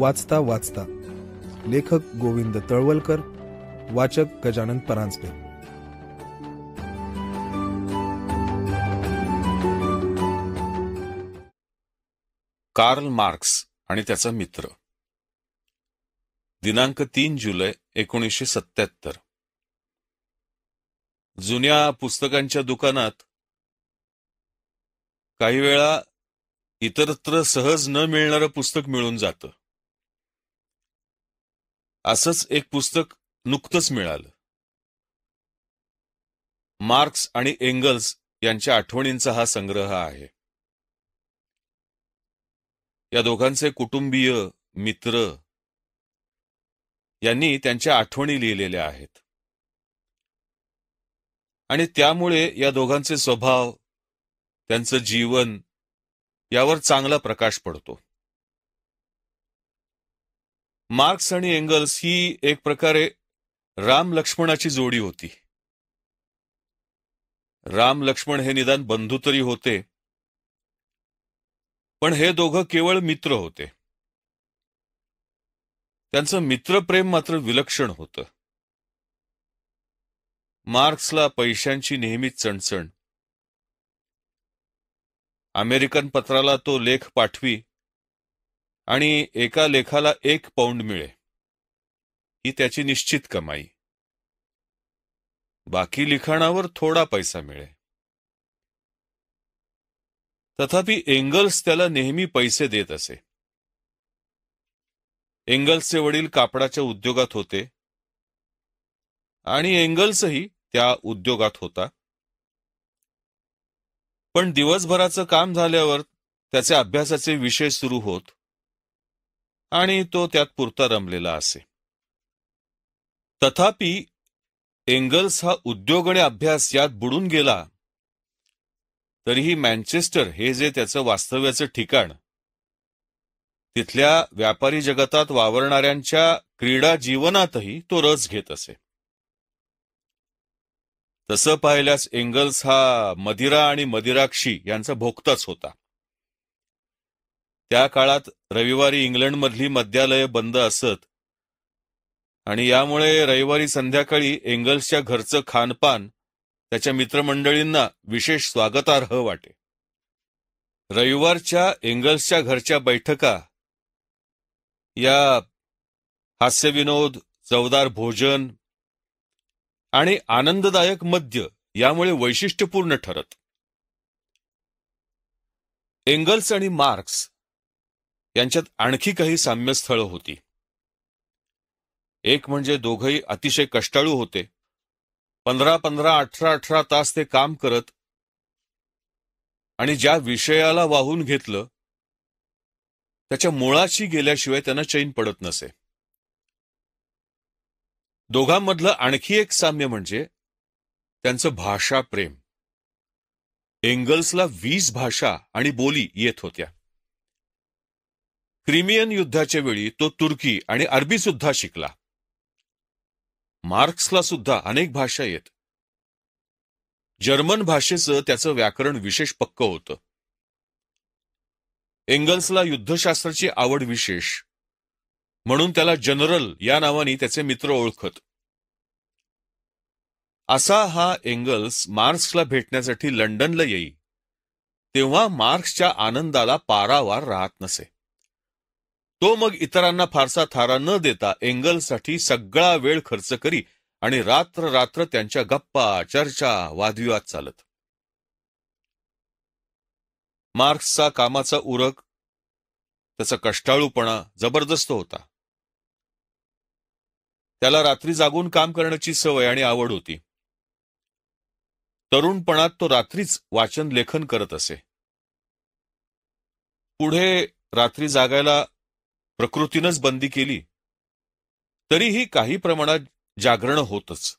वाचता वाचता लेखक गोविंद तळवलकर वाचक गजानन परांजपे कार्ल मार्क्स आणि त्याचा मित्र दिनांक तीन जुलै एकोणीसशे सत्याहत्तर जुन्या पुस्तकांच्या दुकानात काही वेळा इतरत्र सहज न मिळणारं पुस्तक मिळून जातं असंच एक पुस्तक नुकतंच मिळालं मार्क्स आणि एंगल्स यांच्या आठवणींचा हा संग्रह आहे या दोघांचे कुटुंबीय मित्र यांनी त्यांच्या आठवणी लिहिलेल्या आहेत आणि त्यामुळे या दोघांचे स्वभाव त्यांचं जीवन यावर चांगला प्रकाश पडतो मार्क्स आणि एंगल्स ही एक प्रकारे राम लक्ष्मणाची जोडी होती राम लक्ष्मण हे निदान बंधू तरी होते पण हे दोघं केवळ मित्र होते त्यांचं मित्रप्रेम मात्र विलक्षण होतं मार्क्सला पैशांची नेहमीच चणचण अमेरिकन पत्राला तो लेख पाठवी आणि एका लेखाला एक पौंड मिळे ही त्याची निश्चित कमाई बाकी लिखाणावर थोडा पैसा मिळे तथापि एंगल्स त्याला नेहमी पैसे देत असे एंगल्सचे वडील कापडाच्या उद्योगात होते आणि एंगल्सही त्या उद्योगात होता पण दिवसभराचं काम झाल्यावर त्याचे अभ्यासाचे विषय सुरू होत आणि तो त्यात पुरता रमलेला असे तथापि एंगल्स हा उद्योग आणि अभ्यास यात बुडून गेला तरीही मँचेस्टर हे जे त्याचं वास्तव्याचं ठिकाण तिथल्या व्यापारी जगतात वावरणाऱ्यांच्या क्रीडा जीवनातही तो रस घेत असे तसं पाहिल्यास एंगल्स हा मदिरा आणि मदिराक्षी यांचा भोगताच होता त्या काळात रविवारी इंग्लंडमधली मद्यालय बंद असत आणि यामुळे रविवारी संध्याकाळी एंगल्सच्या घरचं खानपान त्याच्या मित्रमंडळींना विशेष स्वागतार्ह वाटे रविवारच्या एंगल्सच्या घरच्या बैठका या हास्यविनोद चवदार भोजन आणि आनंददायक मद्य यामुळे वैशिष्ट्यपूर्ण ठरत एंगल्स आणि मार्क्स यांच्यात आणखी काही साम्यस्थळ होती एक म्हणजे दोघही अतिशय कष्टाळू होते पंधरा पंधरा अठरा अठरा तास ते काम करत आणि ज्या विषयाला वाहून घेतलं त्याच्या मुळाशी गेल्याशिवाय त्यांना चैन पडत नसे दोघांमधलं आणखी एक साम्य म्हणजे त्यांचं भाषा प्रेम एंगल्सला वीस भाषा आणि बोली येत होत्या क्रिमियन युद्धाच्या वेळी तो तुर्की आणि अरबी सुद्धा शिकला मार्क्सला सुद्धा अनेक भाषा येत जर्मन भाषेचं त्याचं व्याकरण विशेष पक्क होतं एंगल्सला युद्धशास्त्राची आवड विशेष म्हणून त्याला जनरल या नावाने त्याचे मित्र ओळखत असा हा एंगल्स मार्क्सला भेटण्यासाठी लंडनला येई तेव्हा मार्क्सच्या आनंदाला पारावार राहत नसे तो मग इतरांना फारसा थारा न देता एंगलसाठी सगळा वेळ खर्च करी आणि रात्र रात्र त्यांच्या गप्पा चर्चा वादविवाद चालत मार्क्सचा कामाचा उरक त्याचा कष्टाळूपणा जबरदस्त होता त्याला रात्री जागून काम करण्याची सवय आणि आवड होती तरुणपणात तो रात्रीच वाचन लेखन करत असे पुढे रात्री जागायला प्रकृतीनंच बंदी केली तरीही काही प्रमाणात जागरण होतच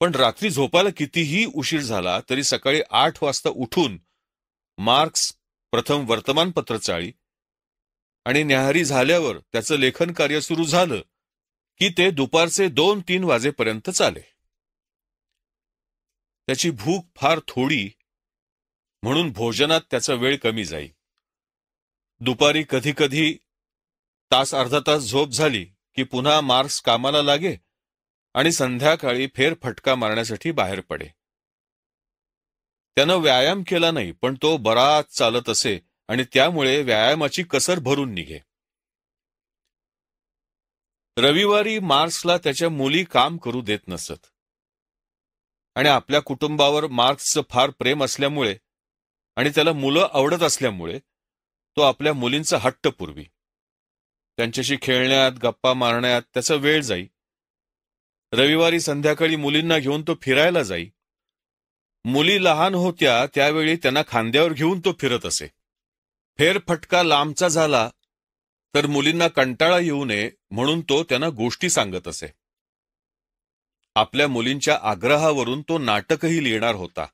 पण रात्री झोपायला कितीही उशीर झाला तरी सकाळी आठ वाजता उठून मार्क्स प्रथम वर्तमानपत्र चाळी आणि न्याहारी झाल्यावर त्याचं लेखन कार्य सुरू झालं की ते दुपारचे दोन तीन वाजेपर्यंत चाले त्याची भूक फार थोडी म्हणून भोजनात त्याचा वेळ कमी जाईल दुपारी कधी कधी तास अर्धा तास झोप झाली की पुन्हा मार्क्स कामाला लागे आणि संध्याकाळी फेर फटका मारण्यासाठी बाहेर पडे त्यानं व्यायाम केला नाही पण तो बराच चालत असे आणि त्यामुळे व्यायामाची कसर भरून निघे रविवारी मार्क्सला त्याच्या मुली काम करू देत नसत आणि आपल्या कुटुंबावर मार्क्सचं फार प्रेम असल्यामुळे आणि त्याला मुलं आवडत असल्यामुळे तो आपल्या मुलींचा हट्ट पूर्वी त्यांच्याशी खेळण्यात गप्पा मारण्यात त्याचा वेळ जाई रविवारी संध्याकाळी मुलींना घेऊन तो फिरायला जाई मुली लहान होत्या त्यावेळी त्यांना खांद्यावर घेऊन तो फिरत असे फेरफटका लांबचा झाला तर मुलींना कंटाळा येऊ नये म्हणून तो त्यांना गोष्टी सांगत असे आपल्या मुलींच्या आग्रहावरून तो नाटकही लिहिणार होता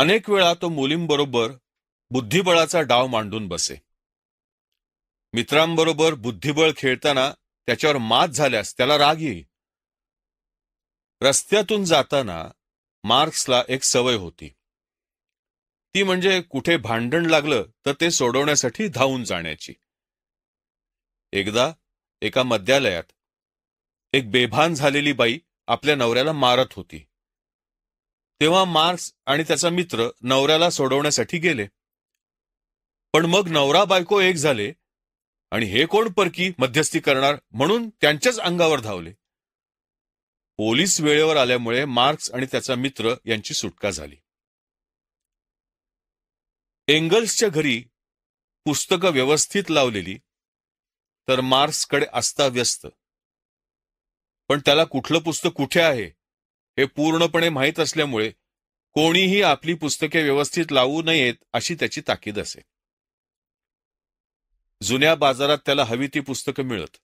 अनेक वेळा तो मुलींबरोबर बुद्धिबळाचा डाव मांडून बसे मित्रांबरोबर बुद्धिबळ खेळताना त्याच्यावर मात झाल्यास त्याला राग येईल रस्त्यातून जाताना मार्क्सला एक सवय होती ती म्हणजे कुठे भांडण लागलं तर ते सोडवण्यासाठी धावून जाण्याची एकदा एका मद्यालयात एक बेभान झालेली बाई आपल्या नवऱ्याला मारत होती तेव्हा मार्क्स आणि त्याचा मित्र नवऱ्याला सोडवण्यासाठी गेले पण मग नवरा बायको एक झाले आणि हे कोण परकी मध्यस्थी करणार म्हणून त्यांच्याच अंगावर धावले पोलीस वेळेवर आल्यामुळे मार्क्स आणि त्याचा मित्र यांची सुटका झाली एंगल्सच्या घरी पुस्तकं व्यवस्थित लावलेली तर मार्क्सकडे असता व्यस्त पण त्याला कुठलं पुस्तक कुठे आहे हे पूर्णपणे माहीत असल्यामुळे कोणीही आपली पुस्तके व्यवस्थित लावू नयेत अशी त्याची ताकीद असे जुन्या बाजारात त्याला हवी ती पुस्तकं मिळत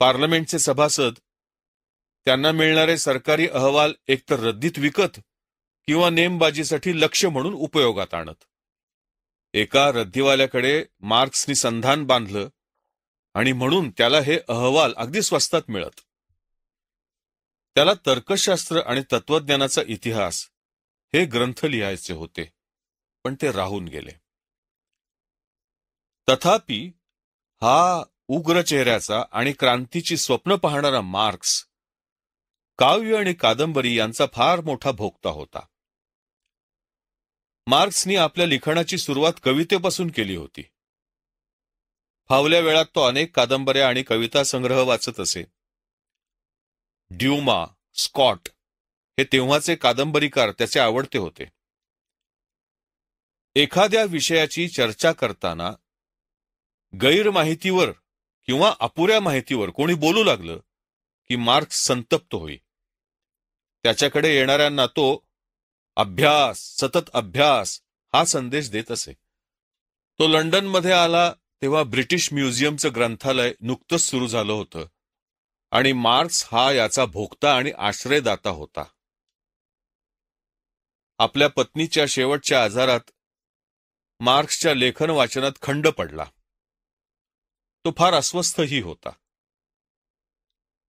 पार्लमेंटचे सभासद त्यांना मिळणारे सरकारी अहवाल एकतर रद्दीत विकत किंवा नेमबाजीसाठी लक्ष म्हणून उपयोगात आणत एका रद्दीवाल्याकडे मार्क्सनी संधान बांधलं आणि म्हणून त्याला हे अहवाल अगदी स्वस्तात मिळत त्याला तर्कशास्त्र आणि तत्वज्ञानाचा इतिहास हे ग्रंथ लिहायचे होते पण ते राहून गेले तथापि हा उग्र चेहऱ्याचा आणि क्रांतीची स्वप्न पाहणारा मार्क्स काव्य आणि कादंबरी यांचा फार मोठा भोगता होता मार्क्सनी आपल्या लिखाणाची सुरुवात कवितेपासून केली होती फावल्या वेळात तो अनेक कादंबऱ्या आणि कविता संग्रह वाचत असे ड्युमा स्कॉट हे तेव्हाचे कादंबरीकार त्याचे आवडते होते एखाद्या विषयाची चर्चा करताना गैर माहितीवर किंवा अपुऱ्या माहितीवर कोणी बोलू लागलं की मार्क्स संतप्त होई त्याच्याकडे येणाऱ्यांना तो अभ्यास सतत अभ्यास हा संदेश देत असे तो लंडनमध्ये आला तेव्हा ब्रिटिश म्युझियमचं ग्रंथालय नुकतंच सुरू झालं होतं आणि मार्क्स हा याचा भोगता आणि आश्रयदाता होता आपल्या पत्नीच्या शेवटच्या आजारात मार्क्सच्या लेखन वाचनात खंड पडला तो फार अस्वस्थही होता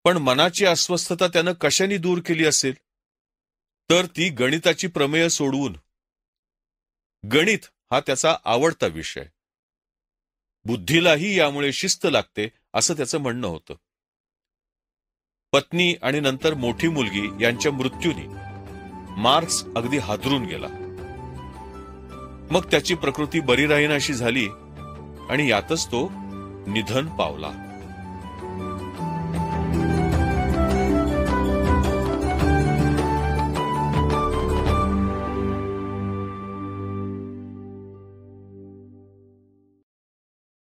पण मनाची अस्वस्थता त्यानं कशाने दूर केली असेल तर ती गणिताची प्रमेय सोडवून गणित हा त्याचा आवडता विषय बुद्धीलाही यामुळे शिस्त लागते असं त्याचं म्हणणं होतं पत्नी आणि नंतर मोठी मुलगी यांच्या मृत्यूने मार्क्स अगदी हादरून गेला मग त्याची प्रकृती बरी राहीनाशी झाली आणि यातच तो निधन पावला